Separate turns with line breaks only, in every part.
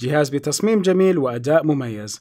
جهاز بتصميم جميل وأداء مميز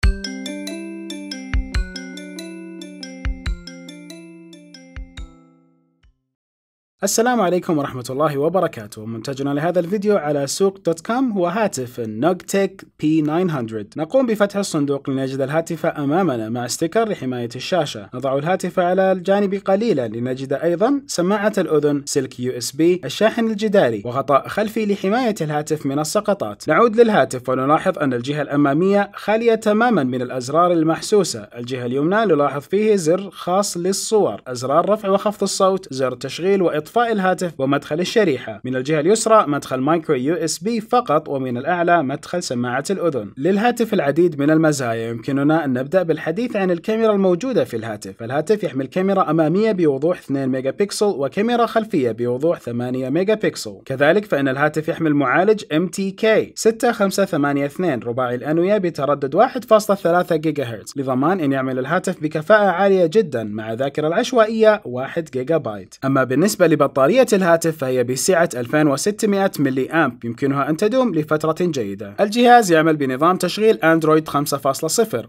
السلام عليكم ورحمة الله وبركاته منتجنا لهذا الفيديو على سوق دوت كوم هو هاتف النوكتيك P900 نقوم بفتح الصندوق لنجد الهاتف أمامنا مع استيكر لحماية الشاشة نضع الهاتف على الجانب قليلا لنجد أيضا سماعة الأذن سلك USB الشاحن الجداري وغطاء خلفي لحماية الهاتف من السقطات نعود للهاتف ونلاحظ أن الجهة الأمامية خالية تماما من الأزرار المحسوسة الجهة اليمنى نلاحظ فيه زر خاص للصور أزرار رفع وخفض الصوت زر تشغيل وإطلاع إطفاء الهاتف ومدخل الشريحة من الجهة اليسرى مدخل مايكرو يو اس بي فقط ومن الأعلى مدخل سماعة الأذن للهاتف العديد من المزايا يمكننا أن نبدأ بالحديث عن الكاميرا الموجودة في الهاتف الهاتف يحمل كاميرا أمامية بوضوح 2 ميجا بكسل وكاميرا خلفية بوضوح 8 ميجا بكسل كذلك فإن الهاتف يحمل معالج MTK 6582 رباعي الأنوية بتردد 1.3 جيجا هرتز لضمان أن يعمل الهاتف بكفاءة عالية جدا مع ذاكرة العشوائية 1 جيجا بايت أما بالنسبة بطارية الهاتف فهي بسعة 2600 ملي أمب يمكنها أن تدوم لفترة جيدة الجهاز يعمل بنظام تشغيل أندرويد 5.0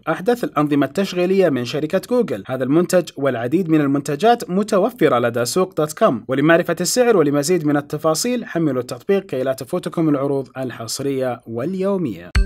أحدث الأنظمة التشغيلية من شركة جوجل هذا المنتج والعديد من المنتجات متوفرة لدى سوق دوت كوم ولمعرفة السعر ولمزيد من التفاصيل حملوا التطبيق كي لا تفوتكم العروض الحصرية واليومية